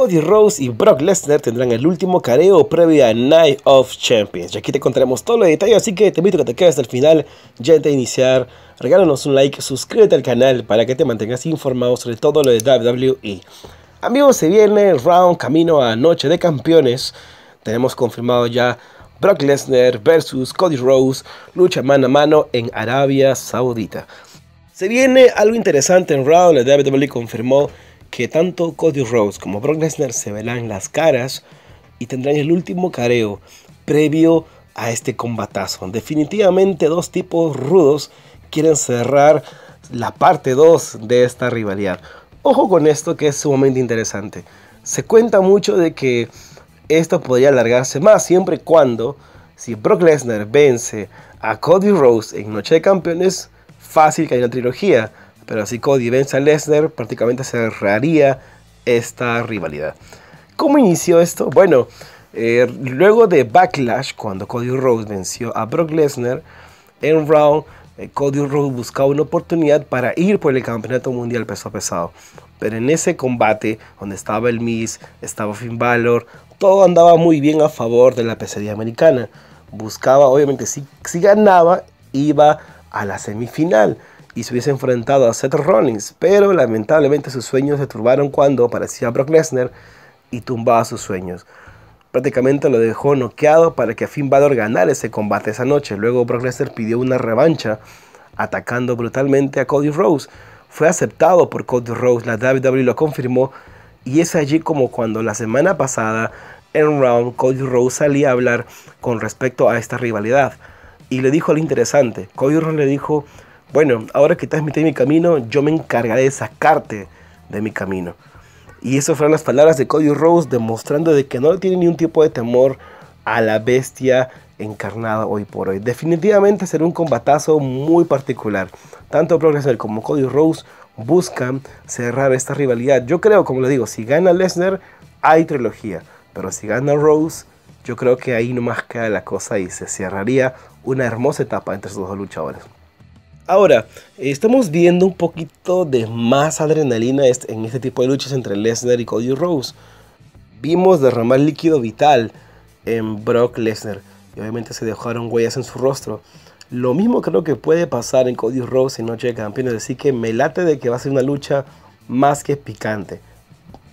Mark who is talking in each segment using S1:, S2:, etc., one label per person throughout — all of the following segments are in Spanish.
S1: Cody Rose y Brock Lesnar tendrán el último careo previo a Night of Champions. Y aquí te contaremos todos los detalles, así que te invito a que te quedes hasta el final. Ya de iniciar, regálanos un like, suscríbete al canal para que te mantengas informado sobre todo lo de WWE. Amigos, se viene el round camino a Noche de Campeones. Tenemos confirmado ya Brock Lesnar versus Cody Rose lucha mano a mano en Arabia Saudita. Se viene algo interesante en Round, la WWE confirmó que tanto Cody Rhodes como Brock Lesnar se verán las caras y tendrán el último careo previo a este combatazo. Definitivamente dos tipos rudos quieren cerrar la parte 2 de esta rivalidad. Ojo con esto que es sumamente interesante. Se cuenta mucho de que esto podría alargarse más siempre y cuando si Brock Lesnar vence a Cody Rhodes en Noche de Campeones, fácil que haya una trilogía pero así Cody vence a Lesnar, prácticamente cerraría esta rivalidad. ¿Cómo inició esto? Bueno, eh, luego de Backlash, cuando Cody Rhodes venció a Brock Lesnar, en round, eh, Cody Rhodes buscaba una oportunidad para ir por el Campeonato Mundial Peso Pesado. Pero en ese combate, donde estaba el Miz, estaba Finn Balor, todo andaba muy bien a favor de la pesadilla americana. Buscaba, obviamente, si, si ganaba, iba a la semifinal y se hubiese enfrentado a Seth Rollins, pero lamentablemente sus sueños se turbaron cuando aparecía Brock Lesnar y tumbaba sus sueños. Prácticamente lo dejó noqueado para que Finn Balor ganara ese combate esa noche. Luego Brock Lesnar pidió una revancha atacando brutalmente a Cody Rose. Fue aceptado por Cody Rose. la WWE lo confirmó y es allí como cuando la semana pasada en Round Cody Rhodes salía a hablar con respecto a esta rivalidad y le dijo lo interesante. Cody Rhodes le dijo bueno, ahora que te has metido en mi camino, yo me encargaré de sacarte de mi camino. Y eso fueron las palabras de Cody Rose demostrando de que no le tiene un tipo de temor a la bestia encarnada hoy por hoy. Definitivamente será un combatazo muy particular. Tanto Progressor como Cody Rose buscan cerrar esta rivalidad. Yo creo, como lo digo, si gana Lesnar hay trilogía, pero si gana Rose yo creo que ahí nomás queda la cosa y se cerraría una hermosa etapa entre esos dos luchadores. Ahora, estamos viendo un poquito de más adrenalina en este tipo de luchas entre Lesnar y Cody Rose. Vimos derramar líquido vital en Brock Lesnar. Y obviamente se dejaron huellas en su rostro. Lo mismo creo que puede pasar en Cody Rose en Noche de Campeones. Así que me late de que va a ser una lucha más que picante.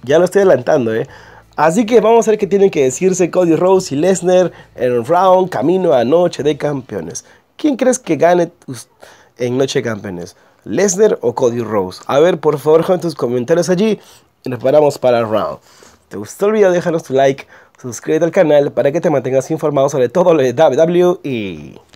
S1: Ya lo estoy adelantando, ¿eh? Así que vamos a ver qué tienen que decirse Cody Rose y Lesnar en el round camino a Noche de Campeones. ¿Quién crees que gane? en Noche Campeones? ¿Lesnar o Cody Rose? A ver, por favor, deja tus comentarios allí y nos paramos para el round. ¿Te gustó el video? Déjanos tu like, suscríbete al canal para que te mantengas informado sobre todo lo de WWE.